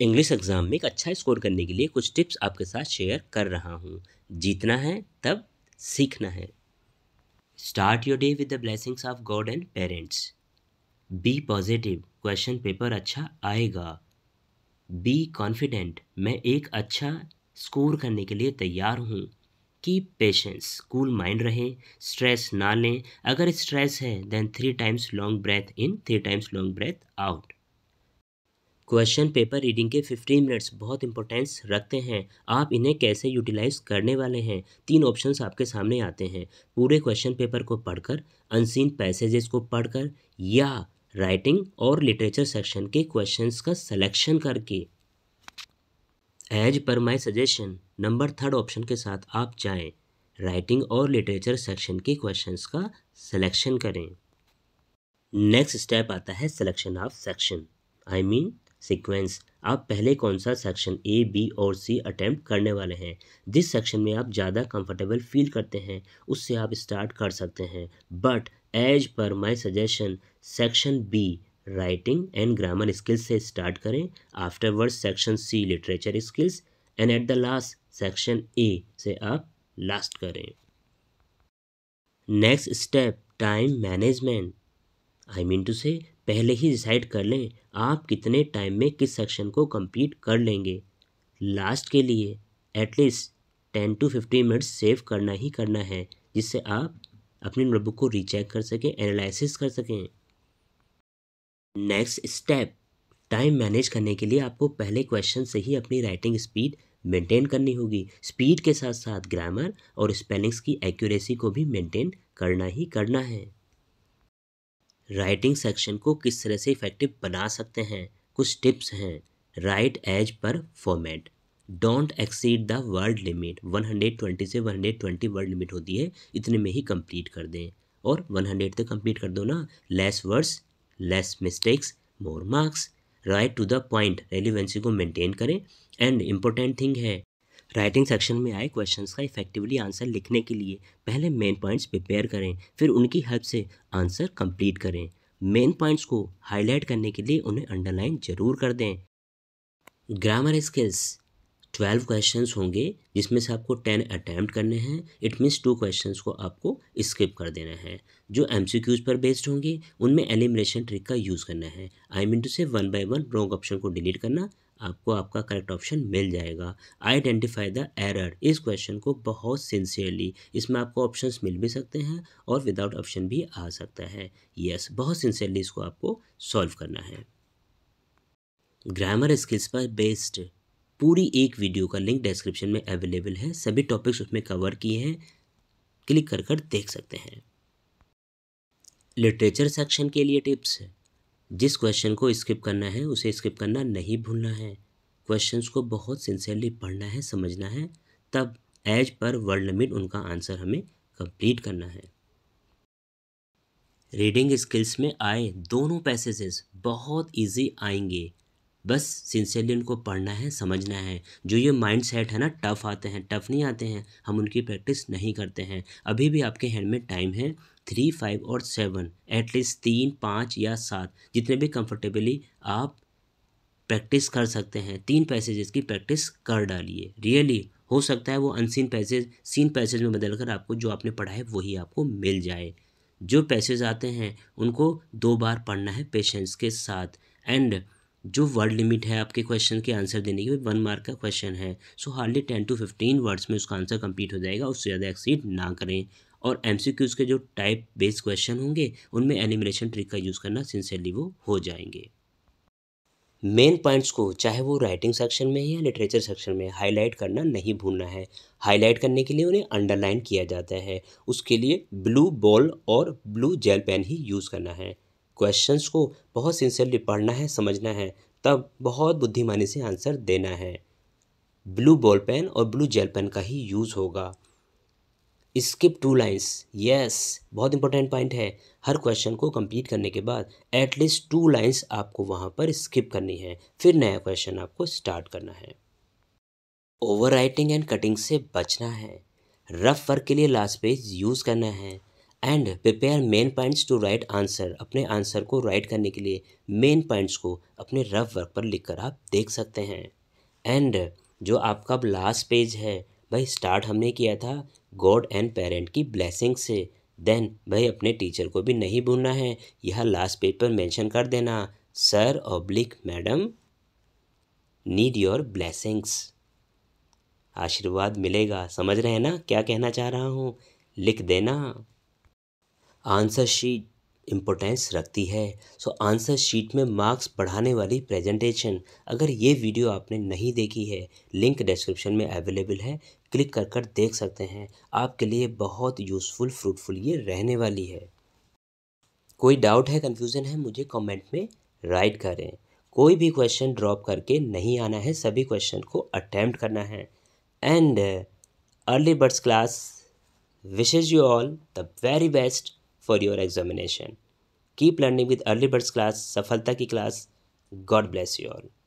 English exam में एक अच्छा स्कोर करने के लिए कुछ टिप्स आपके साथ शेयर कर रहा हूँ जीतना है तब सीखना है start your day with the blessings of God and parents be positive question paper अच्छा आएगा बी कॉन्फिडेंट मैं एक अच्छा स्कोर करने के लिए तैयार हूँ कीप पेशेंस कूल माइंड रहें स्ट्रेस ना लें अगर स्ट्रेस है then three times long breath in three times long breath out question paper reading के 15 मिनट्स बहुत इंपॉर्टेंस रखते हैं आप इन्हें कैसे यूटिलाइज करने वाले हैं तीन ऑप्शंस आपके सामने आते हैं पूरे क्वेश्चन पेपर को पढ़कर अनसीन पैसेजेस को पढ़कर या राइटिंग और लिटरेचर सेक्शन के क्वेश्चंस का सिलेक्शन करके as per my suggestion number third option के साथ आप जाएं राइटिंग और लिटरेचर सेक्शन के क्वेश्चंस का सिलेक्शन करें नेक्स्ट स्टेप आता है selection of section I mean sequence आप पहले कौन सा सेक्शन ए बी और सी अटैम्प्ट करने वाले हैं जिस सेक्शन में आप ज़्यादा कंफर्टेबल फील करते हैं उससे आप स्टार्ट कर सकते हैं but as per my suggestion section B writing and grammar skills से स्टार्ट करें afterward section C literature skills and at the last section A से आप लास्ट करें next step time management I mean to से पहले ही decide कर लें आप कितने टाइम में किस सेक्शन को कंप्लीट कर लेंगे लास्ट के लिए at least ten to fifteen minutes save करना ही करना है जिससे आप अपनी नोटबुक को रीचेक कर सकें एनालिसिस कर सकें नेक्स्ट स्टेप टाइम मैनेज करने के लिए आपको पहले क्वेश्चन से ही अपनी राइटिंग स्पीड मेंटेन करनी होगी स्पीड के साथ साथ ग्रामर और स्पेलिंग्स की एक्यूरेसी को भी मेंटेन करना ही करना है राइटिंग सेक्शन को किस तरह से इफेक्टिव बना सकते हैं कुछ टिप्स हैं write as per format don't exceed the word limit 120 से 120 वर्ड लिमिट होती है इतने में ही कंप्लीट कर दें और 100 तक कंप्लीट कर दो ना less words less mistakes more marks right to the point relevancy को मेंटेन करें एंड इम्पोर्टेंट थिंग है राइटिंग सेक्शन में आए क्वेश्चंस का इफेक्टिवली आंसर लिखने के लिए पहले मेन पॉइंट्स प्रिपेयर करें फिर उनकी हेल्प से आंसर कंप्लीट करें मेन पॉइंट्स को हाईलाइट करने के लिए उन्हें अंडरलाइन जरूर कर दें ग्रामर स्किल्स ट्वेल्व क्वेश्चंस होंगे जिसमें से आपको टेन अटैम्प्ट करने हैं इट मीन्स टू क्वेश्चंस को आपको स्किप कर देना है जो एम पर बेस्ड होंगे उनमें एलिमिनेशन ट्रिक का यूज़ करना है I mean to say one by one wrong option को डिलीट करना आपको आपका करेक्ट ऑप्शन मिल जाएगा आइडेंटिफाई द एरर इस क्वेश्चन को बहुत सिंसियरली इसमें आपको ऑप्शंस मिल भी सकते हैं और विदाउट ऑप्शन भी आ सकता है यस yes, बहुत सिंसियरली इसको आपको सॉल्व करना है ग्रामर स्किल्स पर बेस्ड पूरी एक वीडियो का लिंक डिस्क्रिप्शन में अवेलेबल है सभी टॉपिक्स उसमें कवर किए हैं क्लिक कर कर देख सकते हैं लिटरेचर सेक्शन के लिए टिप्स जिस क्वेश्चन को स्किप करना है उसे स्किप करना नहीं भूलना है क्वेश्चंस को बहुत सिंसियरली पढ़ना है समझना है तब एज पर वर्ड लिमिट उनका आंसर हमें कंप्लीट करना है रीडिंग स्किल्स में आए दोनों पैसेजेस बहुत इजी आएंगे बस सिंसियरली उनको पढ़ना है समझना है जो ये माइंड सेट है ना टफ़ आते हैं टफ़ नहीं आते हैं हम उनकी प्रैक्टिस नहीं करते हैं अभी भी आपके हैंड में टाइम है थ्री फाइव और सेवन एटलीस्ट तीन पाँच या सात जितने भी कंफर्टेबली आप प्रैक्टिस कर सकते हैं तीन पैसेजेस की प्रैक्टिस कर डालिए रियली हो सकता है वो अनसीन पैसेज सीन पैसेज में बदल कर आपको जो आपने पढ़ा है वही आपको मिल जाए जो पैसेज आते हैं उनको दो बार पढ़ना है पेशेंस के साथ एंड जो वर्ड लिमिट है आपके क्वेश्चन के आंसर देने की वन मार्क का क्वेश्चन है so hardly ten to fifteen words में उसका आंसर कंप्लीट हो जाएगा उससे ज़्यादा एक्सीड ना करें और एम के जो टाइप बेस्ड क्वेश्चन होंगे उनमें एनिमिनेशन ट्रिक का यूज़ करना सिंसियरली वो हो जाएंगे मेन पॉइंट्स को चाहे वो राइटिंग सेक्शन में या लिटरेचर सेक्शन में हाईलाइट करना नहीं भूलना है हाईलाइट करने के लिए उन्हें अंडरलाइन किया जाता है उसके लिए ब्लू बॉल और ब्लू जेल पेन ही यूज़ करना है क्वेश्चंस को बहुत सिंसियरली पढ़ना है समझना है तब बहुत बुद्धिमानी से आंसर देना है ब्लू बॉल पेन और ब्लू जेल पेन का ही यूज़ होगा स्किप टू लाइन्स यस बहुत इंपॉर्टेंट पॉइंट है हर क्वेश्चन को कंप्लीट करने के बाद एटलीस्ट टू लाइन्स आपको वहाँ पर स्किप करनी है फिर नया क्वेश्चन आपको स्टार्ट करना है ओवर राइटिंग एंड कटिंग से बचना है रफ वर्क के लिए लास्ट पेज यूज़ करना है and prepare main points to write answer अपने आंसर को राइट करने के लिए मेन पॉइंट्स को अपने रफ वर्क पर लिखकर आप देख सकते हैं एंड जो आपका अब लास्ट पेज है भाई स्टार्ट हमने किया था गॉड एंड पेरेंट की ब्लेसिंग से देन भाई अपने टीचर को भी नहीं भूलना है यह लास्ट पेज पर मेंशन कर देना sir oblique madam need your blessings आशीर्वाद मिलेगा समझ रहे हैं ना क्या कहना चाह रहा हूँ लिख देना आंसर शीट इम्पोर्टेंस रखती है सो आंसर शीट में मार्क्स बढ़ाने वाली प्रेजेंटेशन अगर ये वीडियो आपने नहीं देखी है लिंक डिस्क्रिप्शन में अवेलेबल है क्लिक कर कर देख सकते हैं आपके लिए बहुत यूज़फुल फ्रूटफुल ये रहने वाली है कोई डाउट है कन्फ्यूज़न है मुझे कमेंट में राइट करें कोई भी क्वेश्चन ड्रॉप करके नहीं आना है सभी क्वेश्चन को अटैम्प्ट करना है and early birds class wishes you all the very best for your examination keep learning with early birds class सफलता की class God bless you all